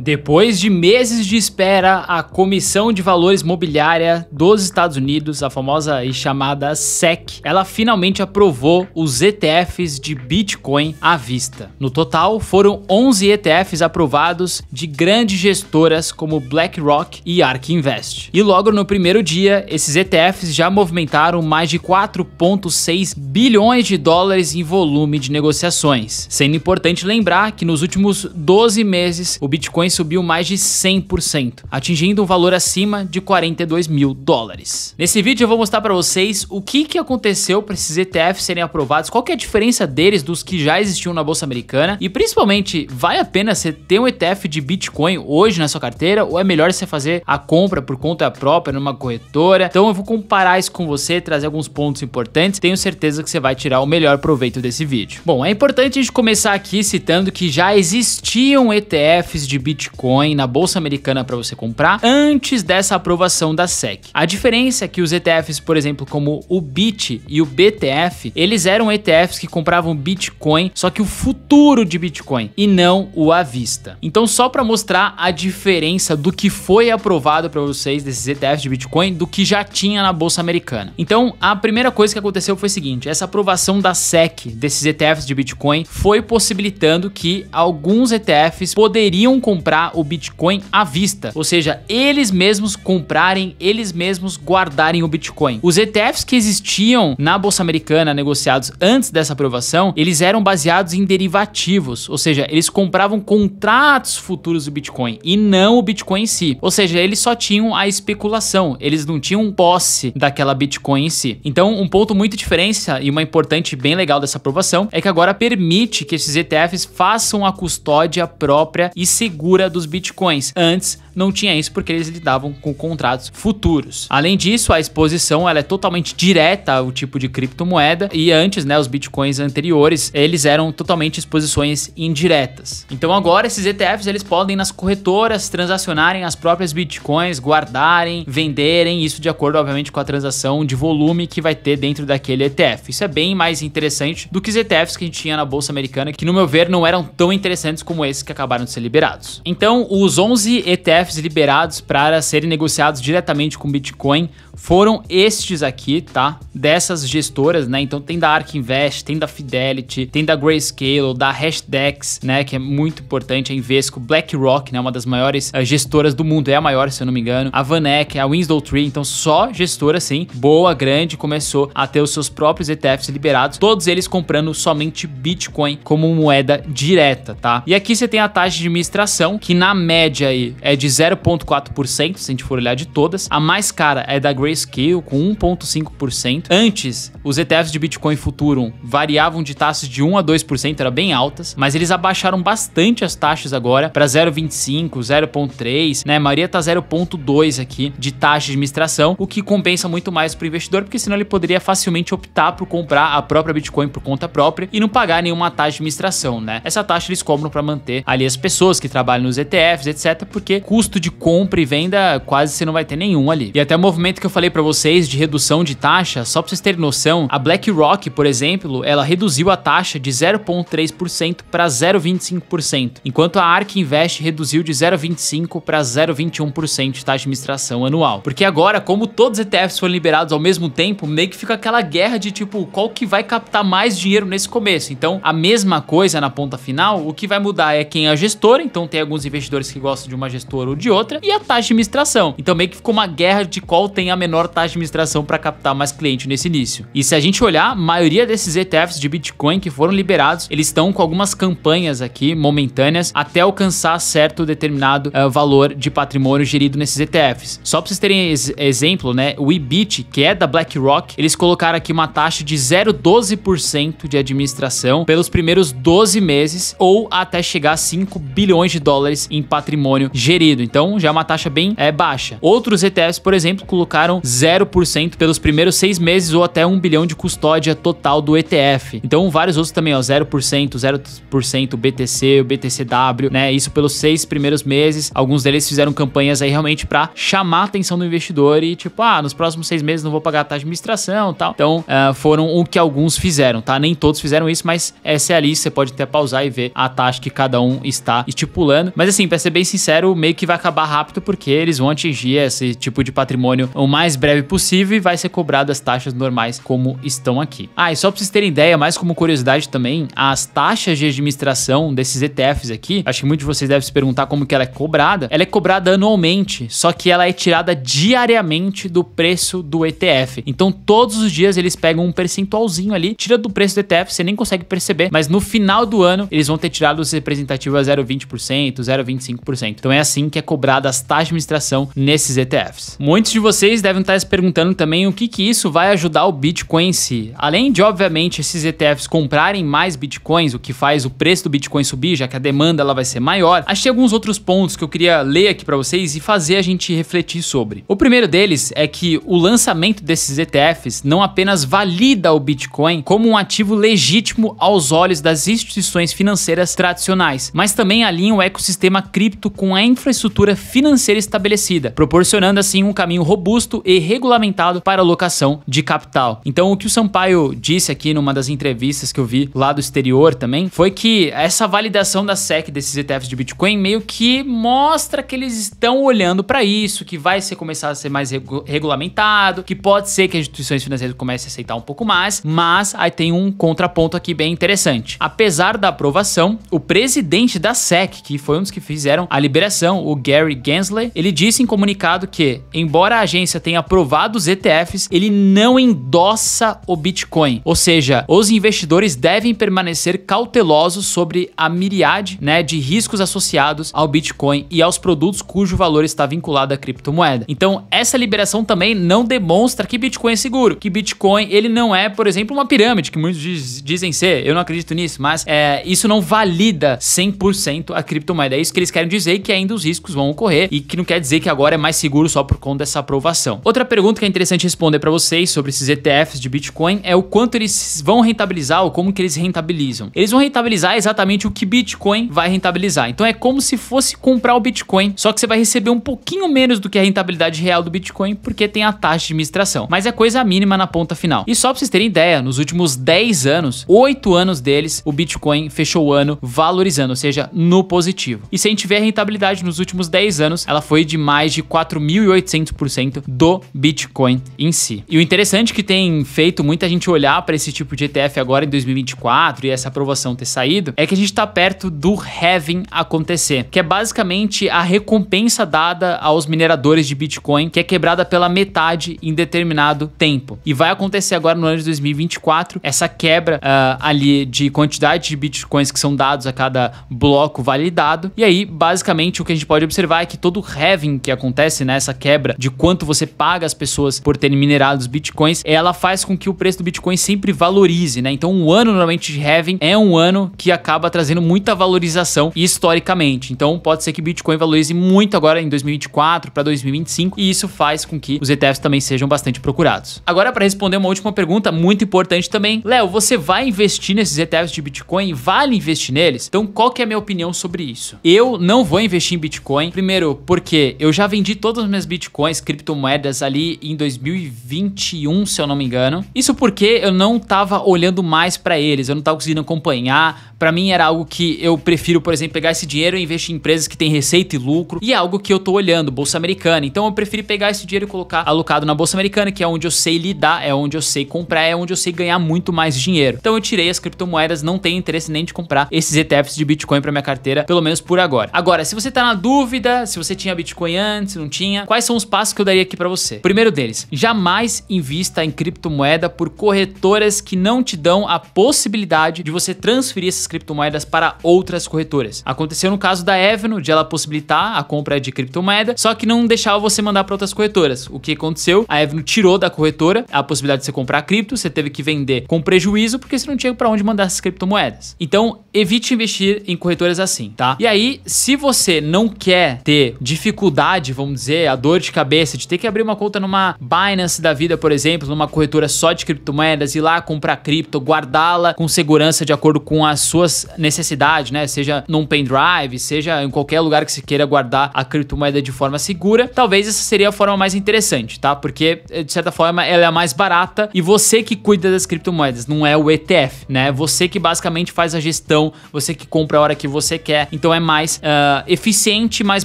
Depois de meses de espera, a Comissão de Valores Mobiliária dos Estados Unidos, a famosa e chamada SEC, ela finalmente aprovou os ETFs de Bitcoin à vista. No total, foram 11 ETFs aprovados de grandes gestoras como BlackRock e ARK Invest. E logo no primeiro dia, esses ETFs já movimentaram mais de 4,6 bilhões de dólares em volume de negociações. Sendo importante lembrar que nos últimos 12 meses, o Bitcoin bitcoin subiu mais de 100%, atingindo um valor acima de 42 mil dólares. Nesse vídeo eu vou mostrar para vocês o que, que aconteceu para esses ETFs serem aprovados, qual que é a diferença deles dos que já existiam na bolsa americana e principalmente vale a pena você ter um ETF de Bitcoin hoje na sua carteira ou é melhor você fazer a compra por conta própria numa corretora. Então eu vou comparar isso com você, trazer alguns pontos importantes. Tenho certeza que você vai tirar o melhor proveito desse vídeo. Bom, é importante a gente começar aqui citando que já existiam ETFs de Bitcoin Bitcoin na bolsa americana para você comprar antes dessa aprovação da SEC. A diferença é que os ETFs, por exemplo, como o BIT e o BTF, eles eram ETFs que compravam Bitcoin, só que o futuro de Bitcoin e não o à vista. Então, só para mostrar a diferença do que foi aprovado para vocês desses ETFs de Bitcoin do que já tinha na bolsa americana. Então, a primeira coisa que aconteceu foi o seguinte: essa aprovação da SEC desses ETFs de Bitcoin foi possibilitando que alguns ETFs poderiam comprar comprar o Bitcoin à vista, ou seja, eles mesmos comprarem, eles mesmos guardarem o Bitcoin. Os ETFs que existiam na bolsa americana negociados antes dessa aprovação, eles eram baseados em derivativos, ou seja, eles compravam contratos futuros do Bitcoin e não o Bitcoin em si. Ou seja, eles só tinham a especulação, eles não tinham posse daquela Bitcoin em si. Então, um ponto muito diferença e uma importante bem legal dessa aprovação é que agora permite que esses ETFs façam a custódia própria e segura dos bitcoins. Antes não tinha isso porque eles lidavam com contratos futuros. Além disso, a exposição ela é totalmente direta ao tipo de criptomoeda e antes, né, os bitcoins anteriores, eles eram totalmente exposições indiretas. Então agora esses ETFs eles podem nas corretoras transacionarem as próprias bitcoins, guardarem, venderem, isso de acordo obviamente com a transação de volume que vai ter dentro daquele ETF. Isso é bem mais interessante do que os ETFs que a gente tinha na bolsa americana, que no meu ver não eram tão interessantes como esses que acabaram de ser liberados. Então, os 11 ETFs liberados para serem negociados diretamente com Bitcoin foram estes aqui, tá? Dessas gestoras, né? Então tem da Ark Invest, tem da Fidelity, tem da Grayscale, da Hashdex, né? Que é muito importante, a Invesco, BlackRock, né? Uma das maiores uh, gestoras do mundo, é a maior, se eu não me engano. A Vanek, a Winslow Tree, então só gestora, sim. boa, grande, começou a ter os seus próprios ETFs liberados, todos eles comprando somente Bitcoin como moeda direta, tá? E aqui você tem a taxa de administração, que na média aí é de 0,4%, se a gente for olhar de todas. A mais cara é da Grayscale, com 1,5%. Antes, os ETFs de Bitcoin Futurum variavam de taxas de 1 a 2%, eram bem altas, mas eles abaixaram bastante as taxas agora para 0,25, 0,3, né? A maioria tá 0,2 aqui de taxa de administração, o que compensa muito mais para o investidor, porque senão ele poderia facilmente optar por comprar a própria Bitcoin por conta própria e não pagar nenhuma taxa de administração, né? Essa taxa eles cobram para manter ali as pessoas que trabalham trabalho nos ETFs, etc, porque custo de compra e venda quase você não vai ter nenhum ali. E até o movimento que eu falei para vocês de redução de taxa, só para vocês terem noção, a BlackRock, por exemplo, ela reduziu a taxa de 0.3% para 0.25%, enquanto a ARK Invest reduziu de 0.25 para 0.21% de taxa de administração anual. Porque agora, como todos os ETFs foram liberados ao mesmo tempo, meio que fica aquela guerra de tipo, qual que vai captar mais dinheiro nesse começo? Então, a mesma coisa na ponta final, o que vai mudar é quem é gestor, então tem alguns investidores que gostam de uma gestora ou de outra, e a taxa de administração. Então meio que ficou uma guerra de qual tem a menor taxa de administração para captar mais cliente nesse início. E se a gente olhar, a maioria desses ETFs de Bitcoin que foram liberados, eles estão com algumas campanhas aqui momentâneas até alcançar certo determinado uh, valor de patrimônio gerido nesses ETFs. Só para vocês terem ex exemplo, né, o IBIT, que é da BlackRock, eles colocaram aqui uma taxa de 0,12% de administração pelos primeiros 12 meses ou até chegar a 5 bilhões de dólares dólares em patrimônio gerido. Então, já é uma taxa bem é, baixa. Outros ETFs, por exemplo, colocaram 0% pelos primeiros seis meses ou até 1 bilhão de custódia total do ETF. Então, vários outros também, ó, 0%, 0% BTC, BTCW, né? Isso pelos seis primeiros meses. Alguns deles fizeram campanhas aí realmente para chamar a atenção do investidor e tipo, ah, nos próximos seis meses não vou pagar a taxa de administração tal. Então, uh, foram o que alguns fizeram, tá? Nem todos fizeram isso, mas essa é a lista, você pode até pausar e ver a taxa que cada um está estipulando mas assim, pra ser bem sincero, meio que vai acabar rápido porque eles vão atingir esse tipo de patrimônio o mais breve possível e vai ser cobrado as taxas normais como estão aqui. Ah, e só pra vocês terem ideia, mais como curiosidade também, as taxas de administração desses ETFs aqui, acho que muitos de vocês devem se perguntar como que ela é cobrada. Ela é cobrada anualmente, só que ela é tirada diariamente do preço do ETF. Então todos os dias eles pegam um percentualzinho ali, tira do preço do ETF, você nem consegue perceber, mas no final do ano eles vão ter tirado os representativos a 0,20%, 0,25%. Então é assim que é cobrada as taxas de administração nesses ETFs. Muitos de vocês devem estar se perguntando também o que, que isso vai ajudar o Bitcoin em si. Além de, obviamente, esses ETFs comprarem mais Bitcoins, o que faz o preço do Bitcoin subir, já que a demanda ela vai ser maior, achei alguns outros pontos que eu queria ler aqui para vocês e fazer a gente refletir sobre. O primeiro deles é que o lançamento desses ETFs não apenas valida o Bitcoin como um ativo legítimo aos olhos das instituições financeiras tradicionais, mas também alinha o ecossistema sistema cripto com a infraestrutura financeira estabelecida, proporcionando assim um caminho robusto e regulamentado para a alocação de capital. Então, o que o Sampaio disse aqui numa das entrevistas que eu vi lá do exterior também foi que essa validação da SEC desses ETFs de Bitcoin meio que mostra que eles estão olhando para isso, que vai ser começar a ser mais regu regulamentado, que pode ser que as instituições financeiras comecem a aceitar um pouco mais, mas aí tem um contraponto aqui bem interessante. Apesar da aprovação, o presidente da SEC, que foi que fizeram a liberação, o Gary Gensler, ele disse em comunicado que, embora a agência tenha aprovado os ETFs, ele não endossa o Bitcoin. Ou seja, os investidores devem permanecer cautelosos sobre a miriade né, de riscos associados ao Bitcoin e aos produtos cujo valor está vinculado à criptomoeda. Então, essa liberação também não demonstra que Bitcoin é seguro, que Bitcoin ele não é, por exemplo, uma pirâmide, que muitos diz, dizem ser, eu não acredito nisso, mas é, isso não valida 100% a criptomoeda mas é isso que eles querem dizer que ainda os riscos vão ocorrer e que não quer dizer que agora é mais seguro só por conta dessa aprovação. Outra pergunta que é interessante responder para vocês sobre esses ETFs de Bitcoin é o quanto eles vão rentabilizar ou como que eles rentabilizam. Eles vão rentabilizar exatamente o que Bitcoin vai rentabilizar. Então é como se fosse comprar o Bitcoin, só que você vai receber um pouquinho menos do que a rentabilidade real do Bitcoin porque tem a taxa de administração, mas é coisa mínima na ponta final. E só para vocês terem ideia, nos últimos 10 anos, 8 anos deles, o Bitcoin fechou o ano valorizando, ou seja, no positivo. E se a gente ver a rentabilidade nos últimos 10 anos, ela foi de mais de 4.800% do Bitcoin em si. E o interessante é que tem feito muita gente olhar para esse tipo de ETF agora em 2024 e essa aprovação ter saído, é que a gente está perto do having acontecer, que é basicamente a recompensa dada aos mineradores de Bitcoin, que é quebrada pela metade em determinado tempo. E vai acontecer agora no ano de 2024 essa quebra uh, ali de quantidade de Bitcoins que são dados a cada bloco validado e aí, basicamente, o que a gente pode observar é que todo o halving que acontece, né, essa quebra de quanto você paga as pessoas por terem minerado os bitcoins, ela faz com que o preço do bitcoin sempre valorize, né? Então, um ano normalmente de halving é um ano que acaba trazendo muita valorização historicamente. Então, pode ser que o bitcoin valorize muito agora em 2024 para 2025 e isso faz com que os ETFs também sejam bastante procurados. Agora, para responder uma última pergunta muito importante também, Léo, você vai investir nesses ETFs de bitcoin? Vale investir neles? Então, qual que é a minha opinião sobre isso? isso. Eu não vou investir em Bitcoin. Primeiro, porque eu já vendi todas as minhas Bitcoins, criptomoedas ali em 2021, se eu não me engano. Isso porque eu não tava olhando mais para eles, eu não tava conseguindo acompanhar. Para mim era algo que eu prefiro, por exemplo, pegar esse dinheiro e investir em empresas que têm receita e lucro. E é algo que eu tô olhando, Bolsa Americana. Então eu prefiro pegar esse dinheiro e colocar alocado na Bolsa Americana, que é onde eu sei lidar, é onde eu sei comprar, é onde eu sei ganhar muito mais dinheiro. Então eu tirei as criptomoedas, não tenho interesse nem de comprar esses ETFs de Bitcoin para minha carteira, pelo menos menos por agora. Agora, se você tá na dúvida, se você tinha Bitcoin antes, não tinha, quais são os passos que eu daria aqui para você? Primeiro deles, jamais invista em criptomoeda por corretoras que não te dão a possibilidade de você transferir essas criptomoedas para outras corretoras. Aconteceu no caso da Evno, de ela possibilitar a compra de criptomoeda, só que não deixava você mandar para outras corretoras. O que aconteceu? A Evno tirou da corretora a possibilidade de você comprar cripto, você teve que vender com prejuízo porque você não tinha para onde mandar essas criptomoedas. Então, evite investir em corretoras assim, tá? E aí, se você não quer ter dificuldade, vamos dizer, a dor de cabeça de ter que abrir uma conta numa Binance da vida, por exemplo, numa corretora só de criptomoedas, ir lá comprar cripto, guardá-la com segurança de acordo com as suas necessidades, né? Seja num pendrive, seja em qualquer lugar que se queira guardar a criptomoeda de forma segura, talvez essa seria a forma mais interessante, tá? Porque, eh, de certa forma, ela é a mais barata e você que cuida das criptomoedas, não é o ETF, né? Você que basicamente faz a gestão, você que compra a hora que você quer. Então é é mais uh, eficiente, mais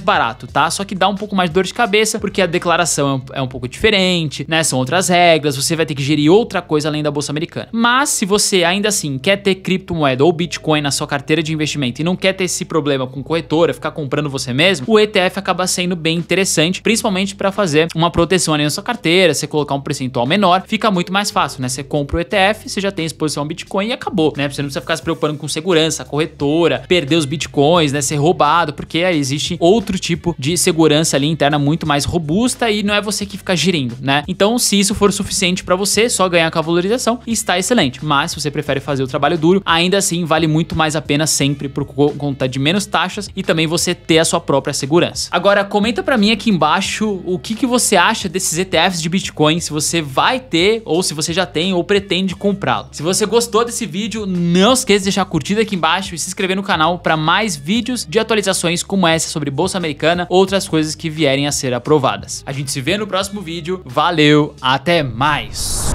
barato, tá? Só que dá um pouco mais de dor de cabeça, porque a declaração é um, é um, pouco diferente, né? São outras regras, você vai ter que gerir outra coisa além da bolsa americana. Mas se você ainda assim quer ter criptomoeda ou Bitcoin na sua carteira de investimento e não quer ter esse problema com corretora, ficar comprando você mesmo, o ETF acaba sendo bem interessante, principalmente para fazer uma proteção ali na sua carteira, você colocar um percentual menor, fica muito mais fácil, né? Você compra o ETF, você já tem exposição ao Bitcoin e acabou, né? Você não precisa ficar se preocupando com segurança, corretora, perder os Bitcoins, né? ser roubado, porque aí existe outro tipo de segurança ali interna muito mais robusta e não é você que fica gerindo, né? Então, se isso for suficiente para você, só ganhar com a valorização, está excelente. Mas se você prefere fazer o trabalho duro, ainda assim vale muito mais a pena sempre por conta de menos taxas e também você ter a sua própria segurança. Agora, comenta para mim aqui embaixo o que, que você acha desses ETFs de Bitcoin, se você vai ter ou se você já tem ou pretende comprá-lo. Se você gostou desse vídeo, não esqueça de deixar curtida aqui embaixo e se inscrever no canal para mais vídeos vídeos de atualizações como essa sobre Bolsa Americana, outras coisas que vierem a ser aprovadas. A gente se vê no próximo vídeo, valeu, até mais!